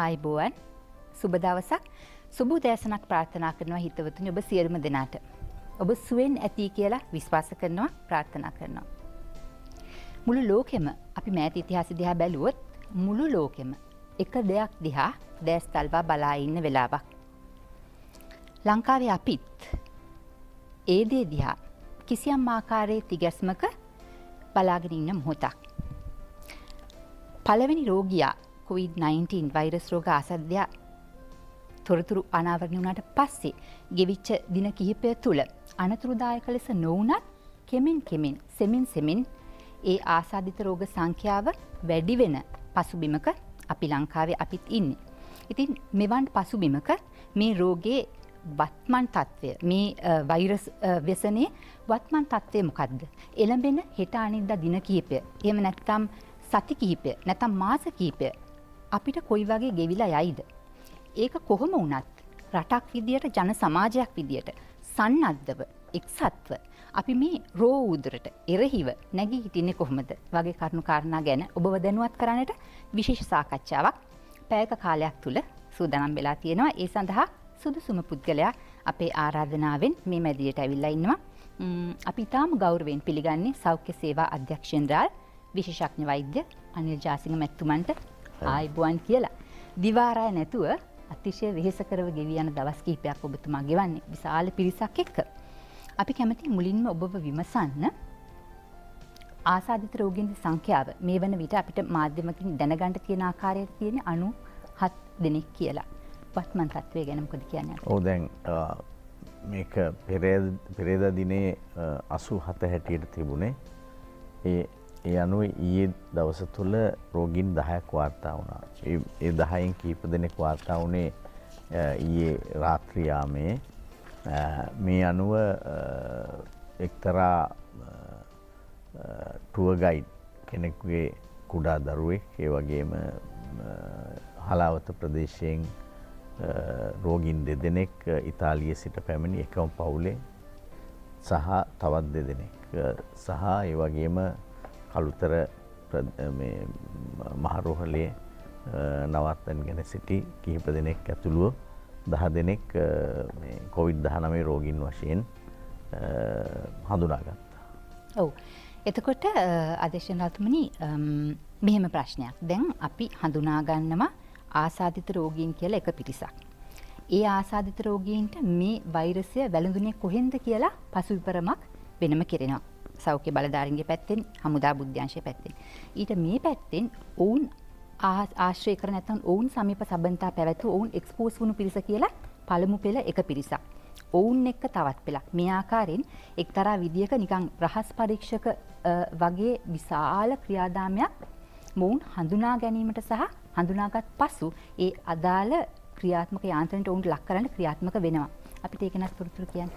ආයිබෝවන් සුබ දවසක් සුබ දෑසනක් ප්‍රාර්ථනා කරනවා හිතවතුන් ඔබ සියලුම දෙනාට. ඔබ සුවෙන් ඇති කියලා විශ්වාස කරනවා ප්‍රාර්ථනා කරනවා. මුළු ලෝකෙම අපි මෑත ඉතිහාස දිහා බැලුවොත් මුළු ලෝකෙම එක දෙයක් දිහා දෑස්තල්වා බලා ඉන්න වෙලාවක්. ලංකාවේ අපිත් ඒ දේ දිහා කිසියම් ආකාරයේ තිගැස්මක බලාගෙන ඉන්න මොහොතක්. පළවෙනි රෝගියා කොවිD-19 වෛරස් රෝග අසධ්‍යා තොරතුරු අනාවරණ වුණට පස්සේ ගෙවිච්ච දින කිහිපය තුළ අනතුරුදායක ලෙස නොවනත් කෙමෙන් කෙමෙන් සෙමින් සෙමින් ඒ ආසාධිත රෝග සංඛ්‍යාව වැඩි වෙන පසුබිමක අපි ලංකාවේ අපිත් ඉන්න. ඉතින් මෙවන් පසුබිමක මේ රෝගයේ වත්මන් තත්ත්වය මේ වෛරස් වෙසනේ වත්මන් තත්ත්වය මොකක්ද. එළඹෙන හෙට අනිද්ද දින කීපය. එම නැත්තම් සති කීපය නැතම් මාස කීපය අපිට කොයි වගේ ගෙවිලා යයිද. ඒක කොහොම වනත් රටක් විදියට ජන සමාජයක් විදියට සන්නද්ධව එක්සත්ව අපි මේ රෝඋදරට එරහිව නැගී හිටින්නේ කොහොමද වගේ කරුණු කාරණා ගැන ඔබව දැනුවත් කරන්නට විශේෂ සාකච්ඡාවක් පෑක කාලයක් තුළ සූදනම් වෙලා තියෙනවා ඒ සඳහා සුදුසුම පුද්ගලයා අපේ ආරාධනාවෙන් මේ මැදියට ඇවිල්ලා ඉන්නවා අපි තාම ගෞරවෙන් පිළිගන්නේ සෞඛ්‍ය සේවා අධ්‍යක්ෂෙන්ද්‍රාල් විශේෂඥ වෛද්‍ය අනිල් ජාසිංහ මැත්තුමන්ට ආයිබුවන් කියලා. දිවාරාය නැතුව අතිශය වෙහෙසකරව ගෙවියන දවස් කීපයක් ඔබතුමා ගෙවන්නේ විශාල පිරිසක් එක්ක. අපි කැමති මුලින්ම ඔබව විමසන්න ආසාධිත රෝගෙන් සංඛ්‍යාව මේ වන විට අපිට මාධ්‍යමකින් දැනගණඩ තියෙන ආකාරය තියෙන අනු හත් දෙනෙක් කියලා පත්මන් තත්වය ගැනකොද කියන්න ඕදැන් පෙරේද දිනේ අසු හත හැටියට තිබුණේ ඒ ඒ අනුව ඊයේ දවස තුළ රෝගින් දහයක් වාර්තා වුණා. ඒ දහයෙන් කීප දෙනෙක් වාර්තා වුණේ ඊයේ රාත්‍රියයාමේ මේ අනුව එක්තරා ටුවගයිඩ් කෙනෙක්ගේ කුඩා දරුවෙක් ඒ වගේම හලාවත ප්‍රදේශයෙන් රෝගින් දෙදෙනෙක් ඉතාලිය සිට පැමිණි එකම පවුලේ සහ තවත් දෙදෙනෙක් සහ ඒ වගේම කළුතර මහරෝහලේ නවත්තන් ගැන සිටි කිහිප දෙනෙක් ඇතුළුව දහ දෙනෙක් කොවිඩ් දහනමේ රෝගින් වශයෙන් හඳුනාගත්තා. ඔවු. එතකොට අදේශනාතුමනි මෙහෙම ප්‍රශ්නයක් දැන් අපි හඳුනාගන්නවා ආසාධිත රෝගීන් කියලා එක පිරිසක්. ඒ ආසාධිත රෝගීන්ට මේ වෛරසය වැළඳුනේ කොහෙන්ද කියලා පසුවිපරමක් වෙනම කෙරෙනවා. සෞඛ්‍ය බලධාරන්ගේ පැත්තෙන් හමුදා බුද්ධ්‍යංශය පැත්තෙන්. ඊට මේ පැත්තෙන් ඔවුන් ආශ්‍රය කර නැතන් ඔවුන් සමිප සබන්තා පැවැත්ව ඔවුන් එක්ස්පෝස් වුණු පිරිස කියලා පළමු පෙළ එක පිරිසක්. ඔවුන් එක්ක තවත් පෙළක් මේ ආකාරයෙන් එක්තරා විදිහක නිකං ප්‍රහස් පරීක්ෂක වගේ විශාල ක්‍රියාදාමයක් මොවුන් හඳුනා ගැනීමට සහ හඳුනාගත් පසු ඒ අදාළ ක්‍රියාත්මක යාන්ත්‍රණයට ඔවුන්ට ලක් කරන්න ක්‍රියාත්මක වෙනවා. අපිට ඒකනත් තොරතුරු කියන්න.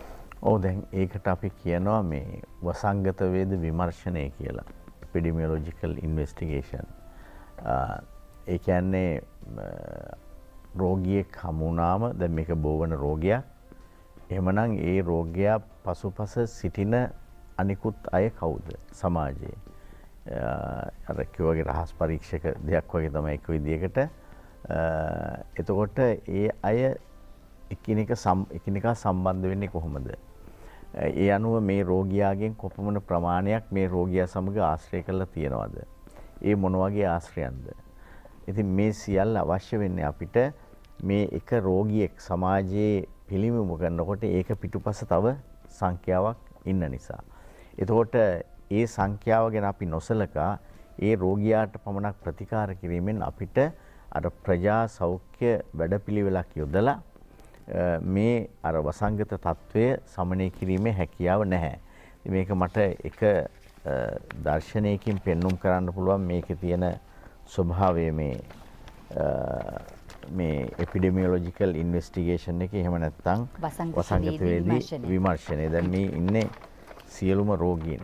ඕ දැන් ඒකට අපි කියනවා මේ වසංගතවේද විමර්ශනය කියලා පිඩිමියලෝජිකල් ඉන්වස්ටිගේෂන් ඒඇන්නේ රෝගියෙක් හමුණාම ද මේක බෝවන රෝගයක් එමනං ඒ රෝගයා පසු පස සිටින අනිකුත් අය කවුද සමාජයේ රැකිවගේ රහස් පරීක්ෂක දෙයක් වගේ තම එක විදිකට එතකොට ඒ අය එකනික සම් එකනිකා සම්බන්ධ වෙන්නේ කොහොමද ඒ අනුව මේ රෝගියාගෙන් කොපමණ ප්‍රමාණයක් මේ රෝගියා සමග ආශ්‍රය කරලා තියෙනවද? ඒ මොන වගේ ආශ්‍රයන්ද? ඉතින් මේ සියල්ල අවශ්‍ය වෙන්නේ අපිට මේ එක රෝගියෙක් සමාජයේ පිළිඹු කරනකොට ඒක පිටුපස තව සංඛ්‍යාවක් ඉන්න නිසා. එතකොට ඒ සංඛ්‍යාව ගැන අපි නොසලකා ඒ රෝගියාට පමණක් ප්‍රතිකාර කිරීමෙන් අපිට අර ප්‍රජා සෞඛ්‍ය වැඩපිළිවෙලක් යොදලා මේ අර වසංගත තත්ත්වය සමනය කිරීමේ හැකියාව නැහැ. මේක මට එක දර්ශනයකින් පෙන්නුම් කරන්න පුළුවන් මේක තියෙන ස්වභාවය මේ මේ එපිඩමියෝලොජිකල් ඉන්වස්ටිගේෂන් එක එහෙම නැත්තං වසංගතවේදී විමර්ශනය දැන් මේ ඉන්නේ සියලුම රෝගීන්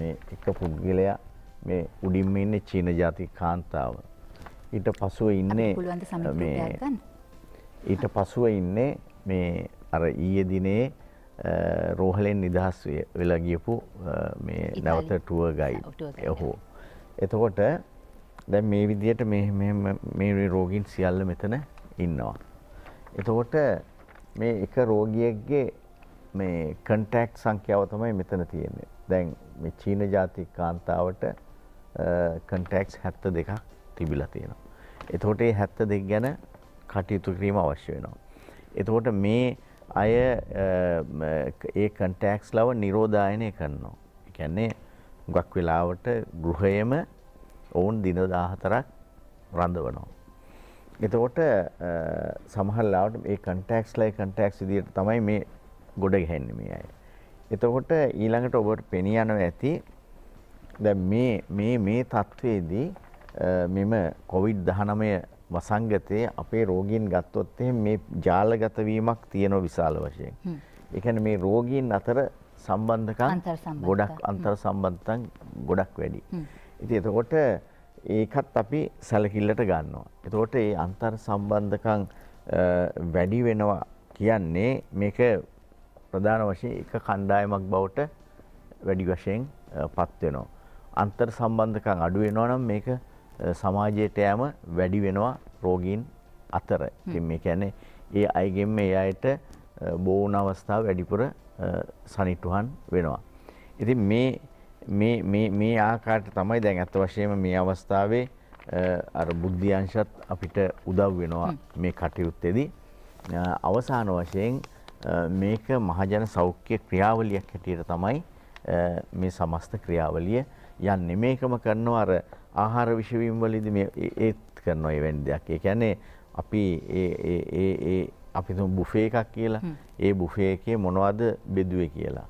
මේ එක පුද්ගලයා මේ උඩින්ම ඉන්නේ චීන ජාතික කාන්තාව ඊට පසුව ඉන්නේ මේ ඊට පසුව ඉන්නේ මේ අර ඊයේ දිනේ රෝහලෙන් නිදහස් වෙලා ගියපු මේ නැවත ටුව ගයිඩ්. ඔහො. එතකොට දැන් මේ විදිහට මේ මේ මේ රෝගීන් සියල්ල මෙතන ඉන්නවා. එතකොට මේ එක රෝගියෙක්ගේ මේ කන්ටැක්ට් සංඛ්‍යාව තමයි මෙතන තියෙන්නේ. දැන් මේ චීන ජාතික කාන්තාවට කන්ටැක්ට්ස් 72ක් තිබිලා තියෙනවා. එතකොට මේ 72 ගැන කටයුතු කිරීම අවශ්‍ය වෙනවා. එතකොට මේ අය ඒ කන්ටැක්ස් ලව නිරෝධායනය කරනවා. එකන්නේ ගක් වෙලාවට ගෘහයම ඔවුන් දිනදාහතරක් රඳවනවා. එතකොට සමහල්ලාට ඒ කන්ටැක්ස් ලයි කන්ටැක්ස් දිට තමයි මේ ගොඩ ගැන්නේ මේ අය. එතකොට ඊළඟට ඔබට පෙනියනව ඇති දැ මේ තත්ත්වයේදී මෙම කොවිඩ් දහනමය වසංගතයේ අපේ රෝගීන් ගත්තොත් මේ ජාලගත වීමක් තියෙනවා විශාල වශයෙන්. ඒ කියන්නේ මේ රෝගීන් අතර සම්බන්ධකම් ගොඩක් අන්තර් සම්බන්ධතම් ගොඩක් වැඩි. ඉතින් එතකොට ඒකත් අපි සැලකිල්ලට ගන්නවා. එතකොට මේ අන්තර් සම්බන්ධකම් වැඩි වෙනවා කියන්නේ මේක ප්‍රධාන වශයෙන් එක කණ්ඩායමක් බවට වැඩි වශයෙන් පත් වෙනවා. අන්තර් සම්බන්ධකම් අඩු වෙනවා නම් මේක සමාජයට යෑම වැඩි වෙනවා රෝගීන් අතර. ඉතින් මේ කියන්නේ ඒ අයගෙන් මේ අයට බෝවන අවස්ථාව වැඩිපුර සනිටුහන් වෙනවා. ඉතින් මේ මේ මේ මේ ආකාරයට තමයි දැන් අත වශයෙන්ම මේ අවස්ථාවේ අර බුද්ධියංශත් අපිට උදව් වෙනවා මේ කටයුත්තේදී. අවසාන වශයෙන් මේක මහජන සෞඛ්‍ය ක්‍රියාවලියක් හැටියට තමයි මේ සමස්ත ක්‍රියාවලිය යන්නේ. මේකම කරනවා අර ආහාර විෂවීම් වලදී මේ ඒත් කරනවා ඒ වැනි දෙයක්. ඒ කියන්නේ අපි ඒ ඒ ඒ ඒ අපි තුමු බුෆේ එකක් කියලා. ඒ බුෆේ එකේ මොනවද බෙදුවේ කියලා.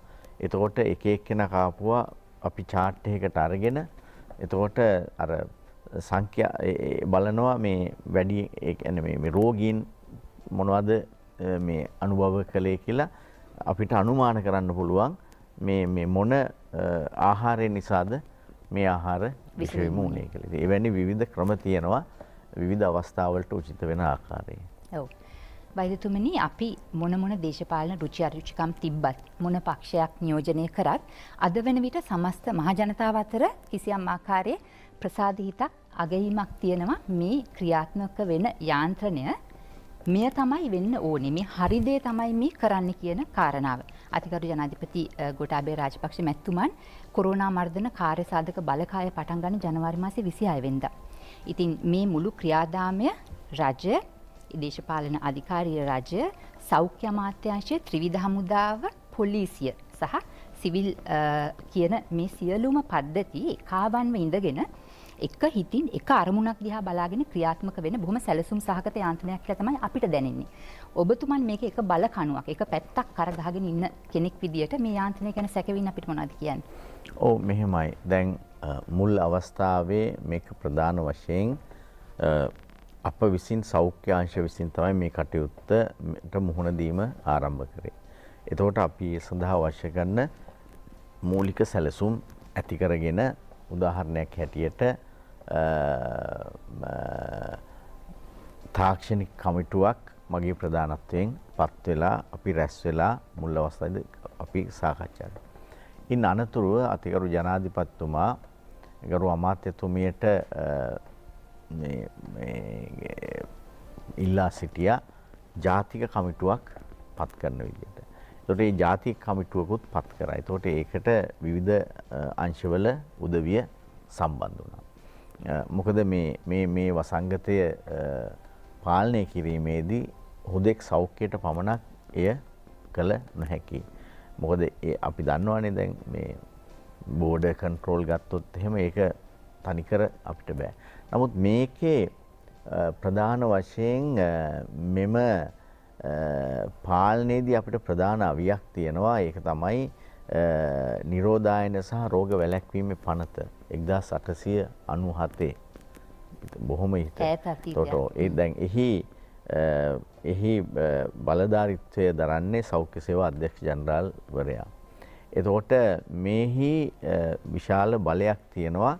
එතකොට එක එක්කෙනා කාපුවා අපි chart එකකට අරගෙන එතකොට අර සංඛ්‍යා බලනවා මේ වැඩි ඒ කියන්නේ මේ රෝගීන් මොනවද මේ අනුභව කළේ කියලා අපිට අනුමාන කරන්න පුළුවන් මේ මේ මොන ආහාරය නිසාද මේ ආහාර විමූුණය කළ එවැනි විධ ක්‍රම තියෙනවා විධ අවස්ථාවලට උචිත වෙන ආකාරය. ඔව. වෛදතුමනි අපි මොන මොන දේශපාලන රුචි අරුචිකම් තිබ්බත් මොන පක්ෂයක් නියෝජනය කරත් අද වෙන විට සමස්ත මහජනතාව අතර කිසියම් ආකාරයේ ප්‍රසාධීතක් අගැයීමක් තියෙනවා මේ ක්‍රියාත්මක වෙන යාන්ත්‍රණය මෙය තමයි වෙන්න ඕනේ මේ හරි දේ තමයි මේ කරන්න කියන කාරණාව. අතිගරු ජනාධිපති ගොටාබේ රාජපක්ෂ මැතිතුමන් කොරෝනා මර්ධන කාර්ය සාධක බලකාය පටන් ගන්න ජනවාරි මාසේ 26 වෙනිදා. ඉතින් මේ මුළු ක්‍රියාදාමය රජය, දේශපාලන අධිකාරිය රජය, සෞඛ්‍ය අමාත්‍යාංශය, ත්‍රිවිධ හමුදාව, පොලිසිය සහ සිවිල් කියන මේ සියලුම පද්ධති කාවන්ව ඉඳගෙන එක හිතින් එක අරමුණක් දිහා බලාගෙන ක්‍රියාත්මක වෙන බොහොම සැලසුම් සහගත යාන්ත්‍රණයක් කියලා තමයි අපිට දැනෙන්නේ. ඔබතුමන් මේක එක බලකණුවක්, එක පැත්තක් කරගහගෙන ඉන්න කෙනෙක් විදියට මේ යාන්ත්‍රණය ගැන සැකවින් අපිට මොනවද කියන්නේ? ඔව් මෙහෙමයි. දැන් මුල් අවස්ථාවේ මේක ප්‍රධාන වශයෙන් අප විසින් සෞඛ්‍යංශ විසින් තමයි මේ කටයුත්තට මුහුණ දීම ආරම්භ කරේ. එතකොට අපි ඒ සඳහා අවශ්‍ය කරන මූලික සැලසුම් ඇති කරගෙන උදාහරණයක් හැටියට තාක්ෂණික කමිටුවක් මගේ ප්‍රධානත්වයෙන් පත් වෙලා අපි රැස් වෙලා මුල් අවස්ථාවේදී අපි සාකච්ඡා කළා. ඉන් අනතුරුව අතිගරු ජනාධිපතිතුමා ගරු අමාත්‍යතුමියට ඉල්ලා සිටියා ජාතික කමිටුවක් පත් කරන විදිහට. එතකොට මේ ජාතික කමිටුවකුත් පත් කරා. එතකොට ඒකට විවිධ අංශවල උදවිය සම්බන්ධ වුණා. මොකද මේ වසංගතය පාලනය කිරීමේදී හුදෙක් සෞඛ්‍යයට පමණක් එය කළ නොහැකි. මොකද අපි දන්නවානේ දැන් මේ බෝඩ කන්ට්‍රෝල් ගත්තොත් එහෙම ඒක තනිකර අපිට බෑ. නමුත් මේකේ ප්‍රධාන වශයෙන් මෙම පාලනයේදී අපිට ප්‍රධාන අවියක් තියෙනවා ඒක තමයි නිරෝධායන සහ රෝග වැලැක්වීමේ පනත. එක්දා සටසය අනුහතේ බොහොම තොටෝ ඒ දැන් එහි එහි බලධාරිත්වය දරන්නේ සෞඛ්‍ය සේවා අධ්‍යක්ෂ ජනරාල් වරයා. එතකොට මෙහි විශාල බලයක් තියෙනවා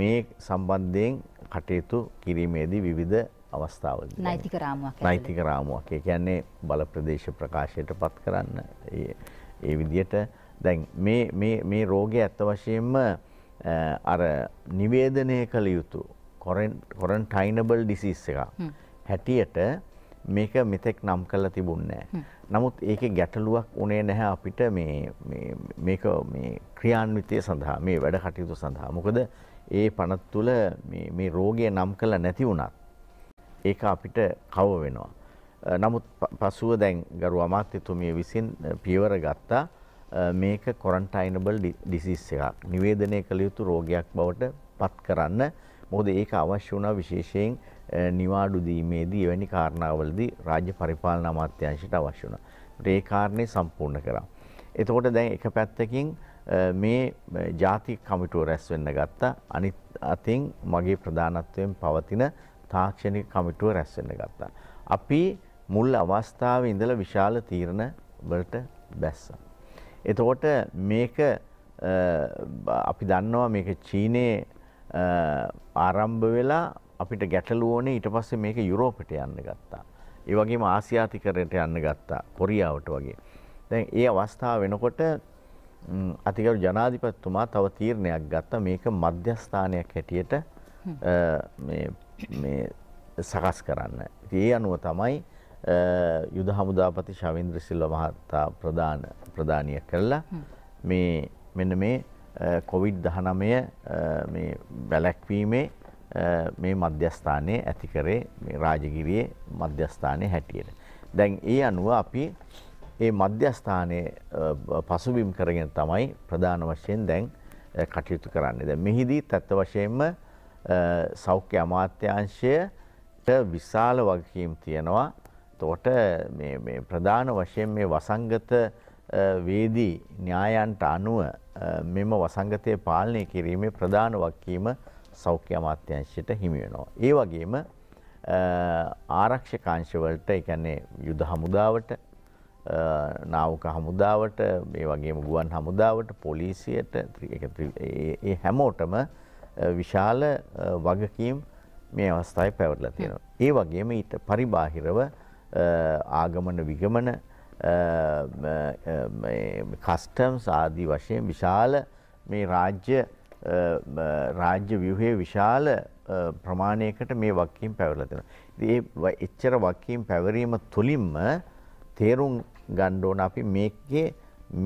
මේ සම්බන්ධයෙන් කටයුතු කිරීමේදී විවිධ අවස්ථාවල නෛතික රාමුවක් නෛතික රාමුවක් ඒ කියන්නේ බල ප්‍රදේශ ප්‍රකාශයට පත් කරන්න ඒ විදිහට දැන් මේ මේ මේ රෝගය අත්ත වශයෙන්ම අර නිවේදනය කළ යුතු කොරන්ටයිනබල් ඩිසිස් එක හැටියට මේක මෙතෙක් නම් කළ තිබුන්නේ නමුත් ඒක ගැටලුවක් උනේ නැහැ අපිට මේක ක්‍රියාන්විතය සඳහා මේ වැඩ කටයුතු සඳහා මොකද ඒ පනත් තුළ මේ රෝගය නම් කළ නැති වුණත් ඒක අපිට කව වෙනවා. නමුත් පසුව දැන් ගරු අමාත්‍යතුමිය විසින් පියවර ගත්තා මේක කොරන්ටයිනබල් ඩිසිස් එකක් නිවේදනය කළ යුතු රෝගයක් බවට පත් කරන්න මොකද ඒක අවශ්‍ය වුණා විශේෂයෙන් නිවාඩු දීමේදී එවැනි කාරණාවලදී රාජ්‍ය පරිපාලන අමාත්‍යාංශයට අවශ්‍ය වුණා. ඒ කාරණේ සම්පූර්ණ කරා. එතකොට දැන් එක පැත්තකින් මේ ජාතික කමිටුව රැස් වෙන්න ගත්තා. අනිත් අතින් මගේ ප්‍රධානත්වයෙන් පවතින තාක්ෂණික කමිටුව රැස් වෙන්න ගත්තා. අපි මුල් අවස්ථාවේ ඉඳලා විශාල තීරණ වලට බැස්සා. එතකොට මේක අපි දන්නවා මේක චීනයේ ආරම්භ වෙලා අපිට ගැටලුවෝනේ ඊට පස්සේ මේක යුරෝපට යන්න ගත්තා. ඒ වගේම ආසියාතිකරයට යන්න ගත්තා කොරියාවට වගේ. දැන් ඒ අවස්ථාව වෙනකොට අතිකරු ජනාධිපතිතුමා තව තීරණයක් ගත්තා මේක මධ්‍යස්ථානයක් හැටියට සකස් කරන්න. ඒ අනුව තමයි යුද හමුදාපති ශවින්ද්‍ර සිල්ව මහතා ප්‍රධාන ප්‍රධානය කරලා මේ මෙන්න මේ කොවිඩ් දහනමය බැලැක්වීමේ මේ මධ්‍යස්ථානය ඇතිකරේ රාජගිරයේ මධ්‍යස්ථානය හැටියට. දැන් ඒ අනුව අපි ඒ මධ්‍යස්ථානය පසුබිම් කරගෙන තමයි ප්‍රධාන වශයෙන් දැන් කටයුතු කරන්න ද. මෙහිදී තත්ත වශයෙන්ම සෞඛ්‍ය අමාත්‍යංශයට විශාල වගකීම් තියෙනවා තෝට ප්‍රධාන වශයෙන් මේ වසංගත වේදී න්‍යායන්ට අනුව මෙම වසංගතය පාලනය කිරීමේ ප්‍රධාන වක්කීම සෞඛ්‍ය අමාත්‍යංශයට හිමිවෙනවා. ඒ වගේම ආරක්ෂකාංශවලට එකන්නේ යුද හමුදාවට නාවක හමුදාවට මේ වගේම ගුවන් හමුදාවට පොලිසියට ඒ හැමෝටම විශාල වගකීම් මේ අවස්ථයි පැවරලා තියෙනවා. ඒ වගේම ඊට පරිබාහිරව ආගමන විගමන කස්ටම්ස් ආදී වශයෙන් විශාල මේ රාජ්‍ය රාජ්‍ය ව්‍යුහයේ විශාල ප්‍රමාණයකට මේ වක්කීම් පැවරලා තියෙනවා. ඉතින් ඒ එච්චර වක්කීම් පැවරීම තුලින්ම තේරුම් ගන්න ඕන අපි මේකේ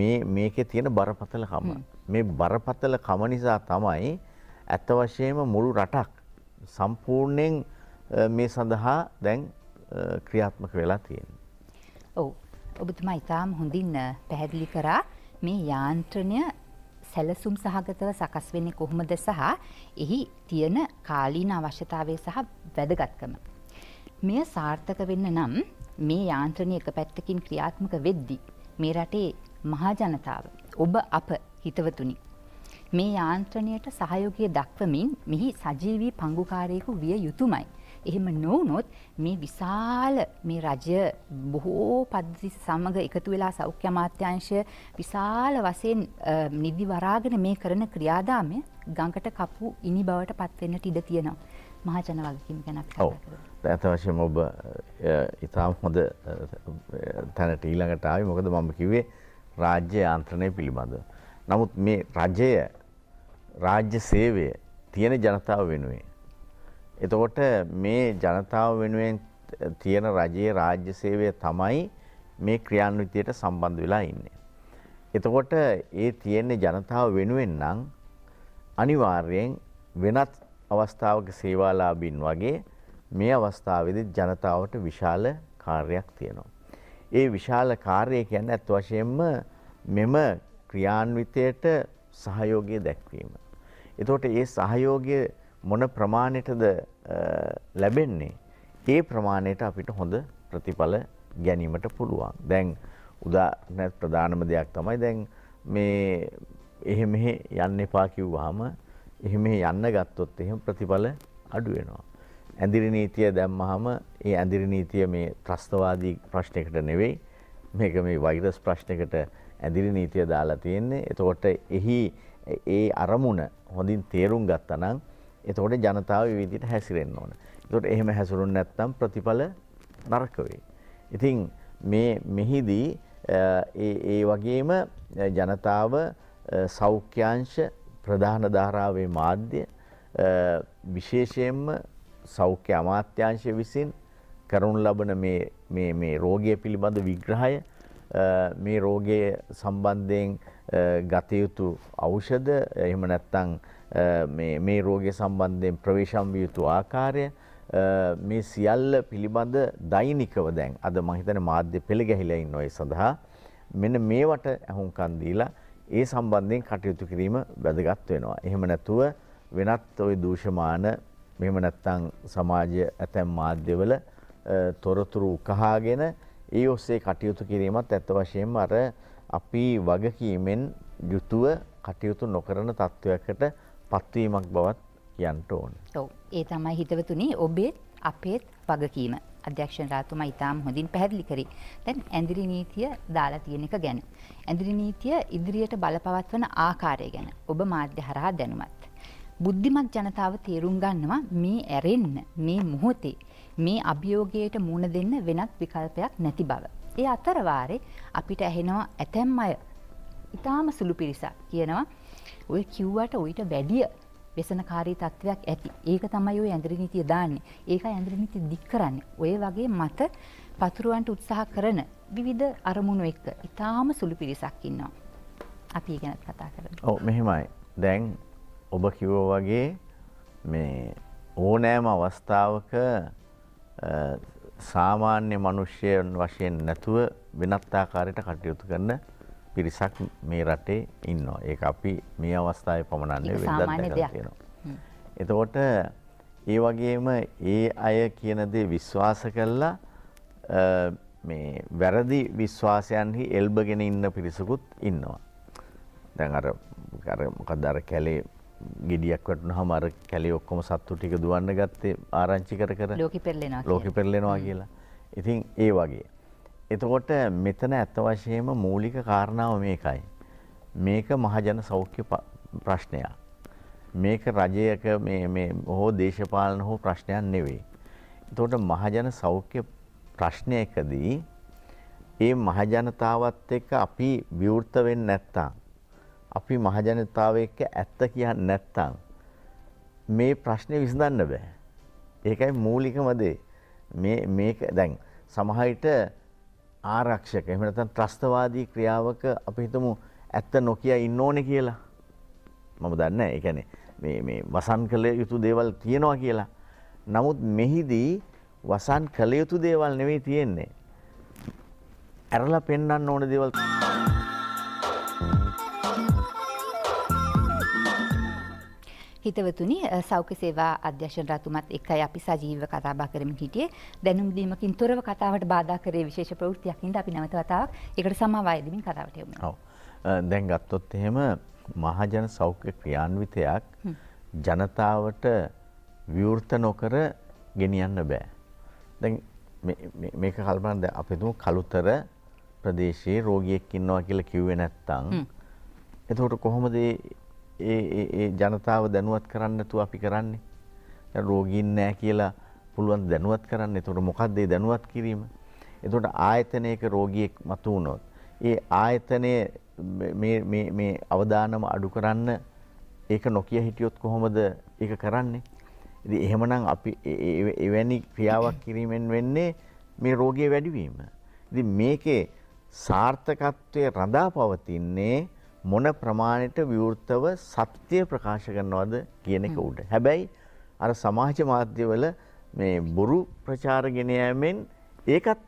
මේ මේකේ තියෙන බරපතලකම. මේ බරපතලකම නිසා තමයි ඇත්ත වශයෙන්ම මුළු රටක් සම්පූර්ණයෙන් මේ සඳහා දැන් ක්‍රියාත්මක වෙලා තියෙන. ඔවු ඔබතුමා ඉතාම් හොඳින් පැහැදිලි කරා මේ යාන්ත්‍රණය සැලසුම් සහගතව සකස් වෙන්නේ කොහොමද සහ එහි තියෙන කාලීන අවශ්‍යතාවය සහ වැදගත්කම. මෙය සාර්ථක වෙන්න නම් මේ යාන්ත්‍රණය එක පැත්තකින් ක්‍රියාත්මක වෙද්දි මේ රටේ මහාජනතාව ඔබ අප හිතවතුනි මේ යාන්ත්‍රණයට සහයෝගය දක්වමින් මෙහි සජීවී පංගුකාරයෙකු විය යුතුමයි. එහෙම නොවුනොත් මේ විශාල මේ රජය බොහෝ පද්ධති සමග එකතු වෙලා සෞඛ්‍ය අමාත්‍යංශය විශාල වශයෙන් නිදි වරාගෙන මේ කරන ක්‍රියාදාමය ගඟට කපු ඉනි බවට පත්වෙන්නට ඉඩ තියෙනවා. මහජන වගකීම් ගැන ඇත වශයෙන් ඔබ ඉතාම හොඳ තැනට ඊළඟට ආවේ මොකද මම කිව්වේ රාජ්‍ය යාන්ත්‍රණය පිළිබඳව. නමුත් මේ රජය රාජ්‍ය සේවය තියෙන ජනතාව වෙනුවෙන් එතකොට මේ ජනතාව වෙනුවෙන් තියෙන රජයේ රාජ්‍ය සේවය තමයි මේ ක්‍රියාන්විතයට සම්බන්ධ වෙලා ඉන්නේ. එතකොට ඒ තියෙන්නේ ජනතාව වෙනුවෙන් නම් අනිවාර්යෙන් වෙනත් අවස්ථාවක සේවාලාභින් වගේ මේ අවස්ථාවේදී ජනතාවට විශාල කාර්යයක් තියෙනවා. ඒ විශාල කාර්යය කියන්නේ අත් වශයෙන්ම මෙම ක්‍රියාන්විතයට සහයෝගය දැක්වීම. එතකොට ඒ සහයෝගය මොන ප්‍රමාණයටද ලැබෙන්නේ ඒ ප්‍රමාණයට අපිට හොඳ ප්‍රතිඵල ගැනීමට පුළුවන්. දැන් උදාහරණයක් ප්‍රධානම දෙයක් තමයි දැන් මේ එහෙම මෙහෙ යන්න එපා කිව්වහම එහෙම යන්න ගත්තොත් එහෙම ප්‍රතිඵල අඩු වෙනවා. ඇඳිරි නීතිය දැම්මහම ඒ ඇඳිරි නීතිය මේ ත්‍රස්තවාදී ප්‍රශ්නයකට නෙවෙයි මේක මේ වෛරස් ප්‍රශ්නයකට ඇඳිරි නීතිය දාලා තියෙන්නේ. එතකොට එහි ඒ අරමුණ හොඳින් තේරුම් ගත්තනම් එතකොට ජනතාව විදිහට හැසිරෙන්න ඕන. එතකොට එහෙම හැසිරුණ නැත්නම් ප්‍රතිඵල නරක වෙයි. ඉතින් මේ මෙහිදී ඒ ඒ වගේම ජනතාව සෞඛ්‍යාංශ ප්‍රධාන ධාරාවේ මාධ්‍ය විශේෂයෙන්ම සෞඛ්‍ය අමාත්‍යාංශය විසින් කරනු ලබන මේ මේ මේ රෝගය පිළිබඳ විග්‍රහය මේ රෝගය සම්බන්ධයෙන් ගත යුතු ඖෂධ එහෙම නැත්නම් මේ රෝගය සම්බන්ධයෙන් ප්‍රවේශම් විය යුතු ආකාරය මේ සියල්ල පිළිබඳ දෛනිකව දැන් අද මං හිතන්නේ මාධ්‍ය පෙළ ගැහිලා ඉන්න ඔය සඳහා මෙන්න මේවට අහුම්කන් දීලා ඒ සම්බන්ධයෙන් කටයුතු කිරීම වැදගත් වෙනවා. එහෙම නැතුව වෙනත් ওই දූෂමාන මෙහෙම නැත්තම් සමාජය ඇතැම් මාධ්‍යවල තොරතුරු උකහාගෙන ඒ ඔස්සේ කටයුතු කිරීමත් ඇත්ත වශයෙන්ම අර අපි වගකීමෙන් යුතුව කටයුතු නොකරන තත්ත්වයකට පත්වීමක් බවත් යන්ට ඕන. ඔව ඒ තමයි හිතවතුනි ඔබේත් අපේත් වගකීම අධ්‍යක්ෂණ රාතුම ඉතාම හොඳින් පැහැදිලි කරේ. දැන් ඇඳිරි නීතිය දාලා තියෙන එක ගැන. ඇඳිරි නීතිය ඉදිරියට බලපවත්වන ආකාරය ගැන ඔබ මාධ්‍ය හරහා දැනුමත්. බුද්ධිමත් ජනතාව තේරුම් ගන්නවා මේ ඇරෙන්න මේ මොහොතේ මේ අභියෝගයට මුණ දෙන්න වෙනත් විකල්පයක් නැති බව. ඒ අතරවාරේ අපිට ඇහෙනවා ඇතැම් අය ඉතාම සුළු පිරිසක් කියනවා ඔය කිව්වට ඔයිට වැඩිය වෙසනකාරී තත්ත්වයක් ඇති. ඒක තමයි ඔය ඇඳුරු නීතිය දාන්නේ. ඒක ඇඳුරු නීති දික් කරන්නේ. ඔය වගේ මත පතුරවන්ට උත්සාහ කරන විවිධ අරමුණු එක්ක ඉතාම සුළු පිරිසක් ඉන්නවා. අපි ඒ ගැනත් කතා කරමු. ඔව් මෙහෙමයි. දැන් ඔබ කිව්වා වගේ මේ ඕනෑම අවස්ථාවක සාමාන්‍ය මිනිස්යන් වශයෙන් නැතුව වෙනත් ආකාරයකට කටයුතු කරන පිරිසක් මේ රටේ ඉන්න. ඒ අපි මේ අවස්ථාව පමණන්නේ වෙදතියෙන. එතකොට ඒ වගේම ඒ අය කියනදේ විශ්වාස කල්ලා මේ වැරදි විශ්වාසයන්හි එල්බගෙන ඉන්න පිරිසකුත් ඉන්නවා. දැන් අර මොකදර කැලේ ගෙඩියක් වටන හමර කැලි ඔක්කොම සත්තු ටික දුවන්න ගත්තේ ආරංචි කර කර ලෝකි පෙරලෙනවා කියලා. ඉතින් ඒ වගේ. එතකොට මෙතන ඇත්ත වශයෙන්ම මූලික කාරණාව මේකයි. මේක මහජන සෞඛ්‍ය ප්‍රශ්නයක්. මේක රජයක හෝ දේශපාලන හෝ ප්‍රශ්නයක් නෙවෙයි. එතකොට මහජන සෞඛ්‍ය ප්‍රශ්නයකදී ඒ මහජනතාවත් එක්ක අපි විවෘත වෙන්නේ නැත්තම් අපි මහජනතාව එක්ක ඇත්ත කියන්නේ නැත්තම් මේ ප්‍රශ්නේ විසඳන්න බෑ. ඒකයි මූලිකම දේ. මේ මේක දැන් සමහර විට ආරක්ෂක එහෙම නැත්නම් ත්‍රස්තවාදී ක්‍රියාවක අපි හිතමු ඇත්ත නොකිය ඉන්න ඕනේ කියලා. මම දන්නේ නැහැ. ඒ කියන්නේ මේ මේ වසන් කළ යුතු දේවල් තියෙනවා කියලා. නමුත් මෙහිදී වසන් කළ යුතු දේවල් නෙවෙයි තියෙන්නේ. ඇරලා පෙන්වන්න ඕන දේවල් හිතවතුනි සෞඛ්‍ය සේවා අධ්‍යක්ෂ රතුමත් එක්කයි අපි සජීව කතා බහ කරමින් හිටියේ. දැනුම් දීමකින් තොරව කතාවට බාධා කරේ විශේෂ ප්‍රවෘත්තියක් හින්දා අපි නැවත වතාවක් ඒකට සමාවාය දෙමින් කතාවට යමු. ඔව්. දැන් ගත්තොත් එහෙම මහජන සෞඛ්‍ය ක්‍රියාන්විතයක් ජනතාවට විවෘත නොකර ගෙනියන්න බෑ. දැන් මේක කල්පනා දැන් අපි තුමු කලුතර ප්‍රදේශයේ රෝගියෙක් ඉන්නවා කියලා කිව්වේ නැත්තම් එතකොට කොහොමද ඒ ජනතාව දැනුවත් කරන්නතු අපි කරන්නේ රෝගීන් නෑ කියලා පුළුවන් දැනුවත් කරන්න තොට මොකක්දේ දැනුවත් කිරීම එතොට ආයතනයක රෝගියෙක් මතුවුණොත් ඒ ආයතනය මේ අවධානම අඩු කරන්න ඒක නොකිය හිටියොත් කොහොමද එක කරන්නේ ඉති එහෙමනම් අපි එවැනි ක්‍රියාවක් කිරීමෙන් වෙන්නේ මේ රෝගය වැඩිවීම. ඉති මේකේ සාර්ථකත්වය රඳා පවතින්නේ මොන ප්‍රමාණයට විවෘතව සත්‍යය ප්‍රකාශ කරනවද කියන එක උඩ. හැබැයි අර සමාජ මාධ්‍යවල මේ බොරු ප්‍රචාර ගෙන යෑමෙන් ඒකත්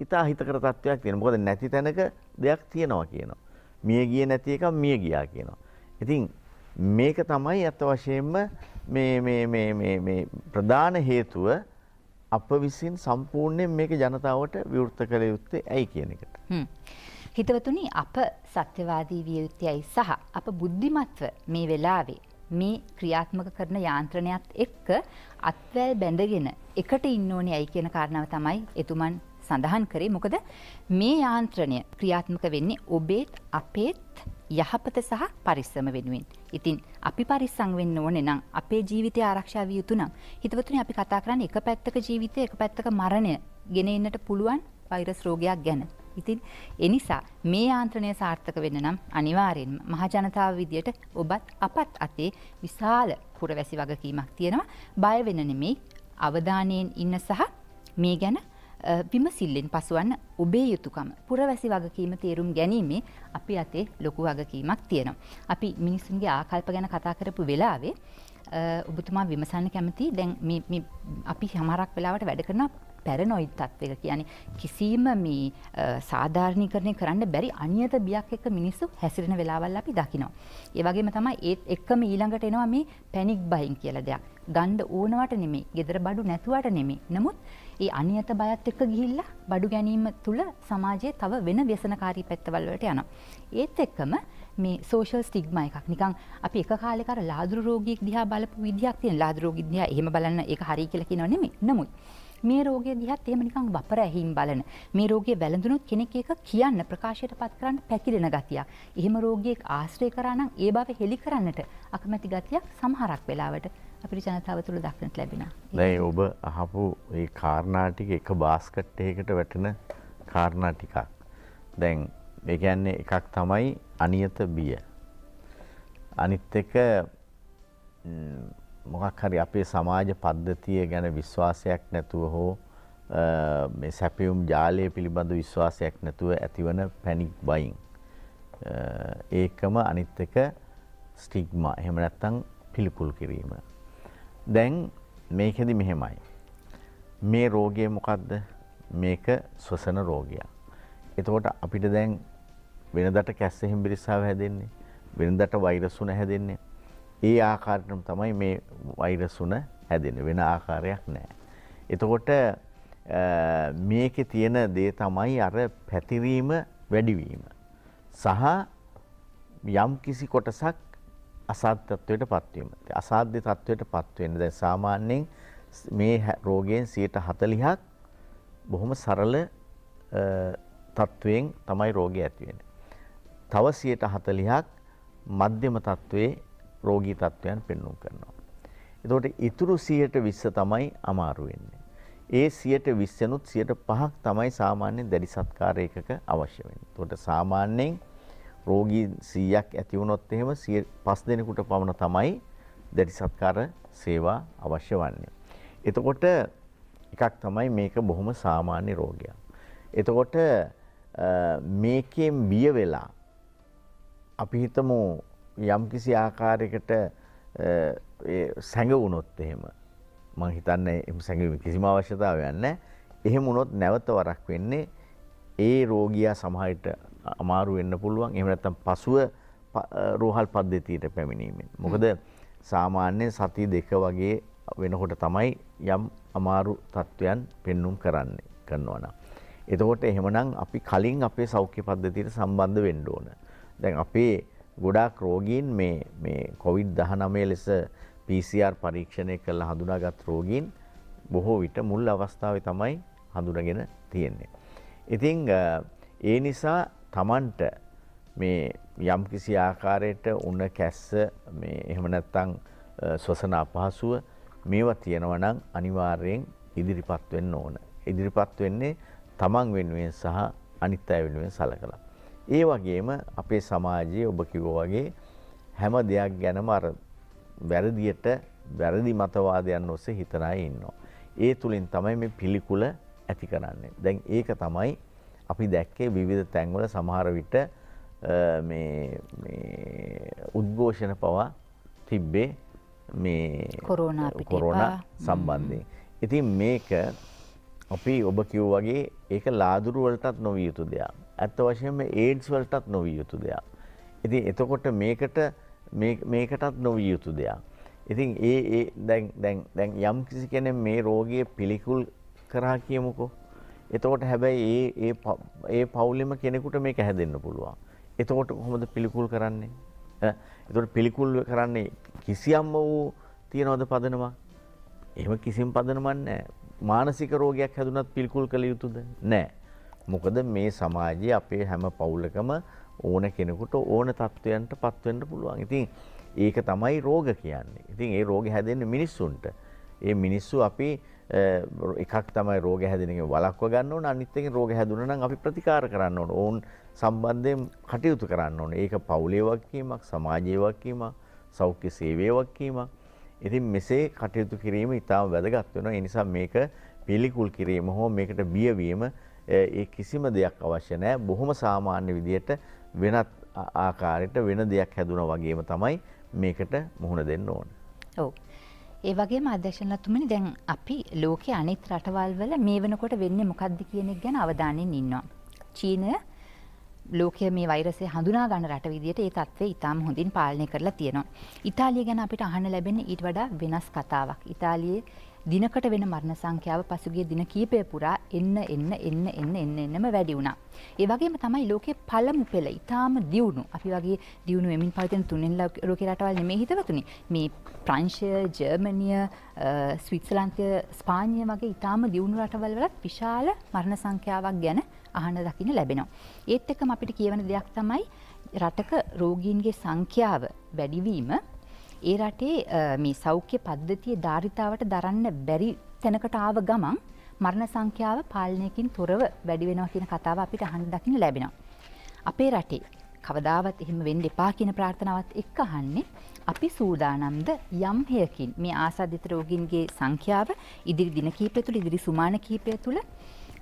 ඉතා හිතකර තත්ත්වයක් තියෙන. මොකද නැති තැනක දෙයක් තියෙනවා කියනවා. මිය ගියේ නැති එකක් මිය ගියා කියනවා. ඉතින් මේක තමයි අත වශයෙන්ම මේ මේ මේ මේ මේ ප්‍රධාන හේතුව අප විසින් සම්පූර්ණයෙන් මේක ජනතාවට විවෘත කළ යුත්තේ ඇයි කියන එකට. හ්ම්. හිතවතුනි අප සත්‍යවාදී විය යුත්තයයි සහ අප බුද්ධිමත්ව මේ වෙලාවේ මේ ක්‍රියාත්මක කරන යාන්ත්‍රණයත් එක්ක අත්වැල් බැඳගෙන එකට ඉන්න ඕනේ ඇයි කියන කාරණාව තමයි එතුමන් සඳහන් කරේ මොකද මේ යාන්ත්‍රණය ක්‍රියාත්මක වෙන්නේ ඔබේත් අපේත් යහපත සහ පරිස්සම වෙනුවෙන්. ඉතින් අපි පරිස්සං වෙන්න ඕනේ නම් අපේ ජීවිතය ආරක්ෂා විය යුතු නම් හිතවතුනි අපි කතා කරන්නේ එක පැත්තක ජීවිතය එක පැත්තක මරණය ගෙන එන්නට පුළුවන් වෛරස් රෝගයක් ගැන. ඉතින් එනිසා මේ යාන්ත්‍රණය සාර්ථක වෙන්න නම් අනිවාර්යෙන්ම මහජනතාව විදියට ඔබත් අපත් අතේ විශාල පුරවැසි වගකීමක් තියෙනවා බය වෙන නෙමෙයි අවධානයෙන් ඉන්න සහ මේ ගැන විමසිල්ලෙන් පසුවන්න ඔබේ යුතුකම පුරවැසි වගකීම තේරුම් ගැනීමේ අපි අතේ ලොකු වගකීමක් තියෙනවා. අපි මිනිස්සුන්ගේ ආකල්ප ගැන කතා කරපු වෙලාවේ ඔබතුමා විමසන්න කැමති දැන් අපි හමරක් වෙලාවට වැඩ කරන පැරනොයි තත්වක කියන්නේ කිසිීම මේ සාධාරණීකරණය කරන්න බැරි අනියත බියක් එක මිනිස්සු හැසිරෙන වෙලාවල් අපි දකිනවා. ඒවගේම තමයි ඒත් එක්කම ඊළඟට එනවා මේ පැනික් බයින් කියල දෙයක් ගණ්ඩ ඕනවට නෙමේ ගෙදර බඩු නැතුවට නෙමේ නමුත් ඒ අනියත බයත් එක්ක ගිහිල්ලා බඩු ගැනීම තුළ සමාජයේ තව වෙන ව්‍යසනකාරී පැත්තවල්වලට යනවා. ඒත් එක්කම මේ සෝෂල් ස්ටිග්ම එකක් නිකන් අපි එක කාලෙක අර ලාදුරු රෝගියෙක් දිහා බලපු විදිහක් තියෙන ලාදුරු රෝගී දිහා එහෙම බලන්න ඒක හරි කියලා කියනව නෙමෙයි. නමුත් මේ රෝගය දිහත් එහෙම නිකන් වපර ඇහිම් බලන මේ රෝගය වැළඳුනොත් කෙනෙක් ඒක කියන්න ප්‍රකාශයට පත් කරන්න පැකිලෙන ගතියක්. එහෙම රෝගියෙක් ආශ්‍රය කරා නම් ඒ බව හෙළි කරන්නට අකමැති ගතියක් සමහරක් වෙලාවට අපිට ජනතාව තුළ දක්නට ලැබෙනවා. දැන් ඔබ අහපු ඒ කාරණා ටික එක බාස්කට් එකකට වැටෙන කාරණා ටිකක්. දැන් ඒ කියන්නේ එකක් තමයි අනියත බිය. අනිත් එක මොකක් හරි අපේ සමාජ පද්ධතිය ගැන විශ්වාසයක් නැතුව හෝ මේ සැපියුම් ජාලය පිළිබඳ විශ්වාසයක් නැතුව ඇතිවන පැනික් බයින්. ඒකම අනිත් එක ස්ටිග්ම එහෙම නැත්තම් පිළිකුල් කිරීම. දැන් මේකෙදි මෙහෙමයි. මේ රෝගය මොකක්ද? මේක ශ්වසන රෝගයක්. එතකොට අපිට දැන් වෙනදට කැස්ස හිම්බිරිස්සාව හැදෙන්නේ. වෙනදට වෛරසුන හැදෙන්නේ. ඒ ආකාරටම තමයි මේ වෛරසුන හැදෙන වෙන ආකාරයක් නෑ. එතකොට මේක තියෙන දේ තමයි අර පැතිරීම වැඩිවීම. සහ යම් කිසි කොටසක් අසාධ්‍යත්වයට පත්වීම. අසාධ්‍ය තත්ත්වයට පත්වෙන දැ සාමාන්‍යයෙන් මේ රෝගයෙන් සියට හතලිහක් බොහොම සරල තත්ත්වයෙන් තමයි රෝගය ඇතිවෙන. තව සියට හතලිහක් මධ්‍යම තත්ත්වේ රෝගී තත්ත්වයන් පෙන්නුම් කරනවා. එතකොට ඉතුරු 120 තමයි අමාරු වෙන්නේ. ඒ 120 නුත් 105ක් තමයි සාමාන්‍ය දැඩි සත්කාරයකක අවශ්‍ය වෙන්නේ. එතකොට සාමාන්‍යයෙන් රෝගී 100ක් ඇති වුණොත් එහෙම 5 දිනකට පමණ තමයි දැඩි සත්කාර සේවා අවශ්‍ය වන්නේ. එතකොට එකක් තමයි මේක බොහොම සාමාන්‍ය රෝගයක්. එතකොට මේකෙන් බිය වෙලා අපි හිතමු යම්කිසි ආකාරයකට සැඟවුණොත් එහෙම මං හිතන්න එම සැඟවීම කිසිම අවශ්‍යතාව යන්න එහෙම වුණොත් නැවත වරක් වෙන්නේ ඒ රෝගියා සමහරිට අමාරු වෙන්න පුළුවන් එහෙම නැත්නම් පසුව රෝහල් පද්ධතියට පැමිණීමෙන් මොකද සාමාන්‍ය සති දෙක වගේ වෙනකොට තමයි යම් අමාරු තත්ත්වයන් පෙන්눔 කරන්නේ කරනවා නම් එතකොට එහෙමනම් අපි කලින් අපේ සෞඛ්‍ය පද්ධතියට සම්බන්ධ වෙන්න ඕන දැන් අපේ ගොඩාක් රෝගීන් මේ මේ කොවිඩ් දහනමේ ලෙස PCR පරීක්ෂණය කරලා හඳුනාගත් රෝගීන් බොහෝ විට මුල් අවස්ථාව තමයි හඳුනගෙන තියෙන්නේ. ඉතිං ඒ නිසා තමන්ට මේ යම් කිසි ආකාරයට උන්න කැස්ස මේ එහෙමනැත්තං ස්වසන අපහසුව මේවා තියෙනවනං අනිවාර්යෙන් ඉදිරිපත් වෙන්න ඕන. ඉදිරිපත් වෙන්නේ තමන් වෙනුවෙන් සහ අනිත් අය වෙනුවෙන් සලකලා. ඒ වගේම අපේ සමාජයේ ඔබ කිව්වා වගේ හැම දෙයක් ගැනම අර වැරදියට වැරදි මතවාදයන් ඔස්සේ හිතන අය ඉන්නවා. ඒ තුලින් තමයි මේ පිළිකුල ඇති කරන්නේ. දැන් ඒක තමයි අපි දැක්කේ විවිධ තැන්වල සමහර විට මේ මේ උද්ඝෝෂණ පවා තිබ්බේ මේ කොරෝනා කොරෝනා සම්බන්ධයෙන්. ඉතින් මේක අපි ඔබ කිව්වා වගේ ඒක ලාදුරු වලටත් නොවිය යුතු දෙයක්. ඇත්ත වශයෙන්ම ඒඩ්ස් වලටත් නොවිය යුතු දෙයක්. ඉතින් එතකොට මේකට මේකටත් නොවිය යුතු දෙයක්. ඉතින් ඒ ඒ දැන් දැන් දැන් යම් කිසි කෙනෙක් මේ රෝගය පිළිකුල් කරා කියමුකෝ. එතකොට හැබැයි ඒ ඒ ඒ පවුලෙම කෙනෙකුට මේක හැදෙන්න පුළුවන්. එතකොට කොහොමද පිළිකුල් කරන්නේ? එතකොට පිළිකුල් කරන්නේ කිසියම්ම වූ තියනවද පදනමක්? එහෙම කිසිම පදනමක් නැහැ. මානසික රෝගයක් හැදුනත් පිළිකුල් කළ යුතුද? නැහැ. මොකද මේ සමාජයේ අපේ හැම පවුලකම ඕන කෙනෙකුට ඕන තත්ත්වයන්ට පත්වෙන්න පුළුවන්. ඉතින් ඒක තමයි රෝග කියන්නේ. ඉතින් ඒ රෝග හැදෙන්නේ මිනිස්සුන්ට. ඒ මිනිස්සු අපි එකක් තමයි රෝග හැදෙන එක වළක්ව ගන්න ඕන අනිත් එකෙන් රෝග හැදුණා නම් අපි ප්‍රතිකාර කරන්න ඕන. ඕන් සම්බන්ධයෙන් කටයුතු කරන්න ඕන. ඒක පවුලේ වගකීමක්, සමාජයේ වගකීමක්, සෞඛ්‍ය සේවයේ වගකීමක්. ඉතින් මෙසේ කටයුතු කිරීම ඉතාම වැදගත් වෙනවා. ඒ නිසා මේක පිළිකුල් කිරීම හෝ මේකට බියවීම ඒ කිසිම දෙයක් අවශ්‍ය නෑ බොහොම සාමාන්‍ය විදියට වෙනත් ආකාරයට වෙන දෙයක් හැදුන වගේම තමයි මේකට මුහුණ දෙන්න ඕන. ඔව්. ඒ වගේ අධ්‍යක්ෂණලතුමනි දැන් අපි ලෝකෙ අනිත් රටවල් වල මේ වෙනකොට වෙන්නේ මොකද්ද කියන එක ගැන අවධානයෙන් ඉන්නවා. චීනය ලෝකයේ මේ වෛරසය හඳුනා ගන්න රට විදිහට ඒ தත්ත්වය ඊටාම් හොඳින් පාලනය කරලා තියෙනවා. ඉතාලිය ගැන අපිට අහන්න ලැබෙන්නේ ඊට වඩා වෙනස් කතාවක්. ඉතාලියේ දිනකට වෙන මරණ සංඛ්‍යාව පසුගිය දින කීපය පුරා එන්න එන්න එන්න එන්න එන්න එන්නම වැඩි වුණා. ඒ වගේම තමයි ලෝකයේ පළමු පෙළ ඊටාම දියුණු. අපි වගේ දියුණු වෙමින් පවතින තුනෙන් ලෝකේ රටවල් නෙමෙයි හිතවතුනි. මේ ප්‍රංශය, ජර්මනිය, ස්විට්සර්ලන්තය, ස්පාඤ්ඤය වගේ ඊටාම දියුණු රටවල් වලත් විශාල මරණ සංඛ්‍යාවක් ගැන අහන දකින්න ලැබෙනවා. ඒත් එක්කම අපිට කියවන දෙයක් තමයි රටක රෝගීන්ගේ සංඛ්‍යාව වැඩිවීම ඒ රටේ මේ සෞඛ්‍ය පද්ධතිය ධාරිතාවට දරන්න බැරි තැනකට ආව ගමන් මරණ සංඛ්‍යාව පාලනයකින් තොරව වැඩි වෙනවා කියන කතාව අපිට අහන්න දකින්න ලැබෙනවා. අපේ රටේ කවදාවත් එහෙම වෙන්න එපා කියන ප්‍රාර්ථනාවත් එක්ක අහන්නේ අපි සූදානම්ද යම් හේයකින් මේ ආසාදිත රෝගීන්ගේ සංඛ්‍යාව ඉදිරි දින කීපය තුළ ඉදිරි සුමාන කීපය තුළ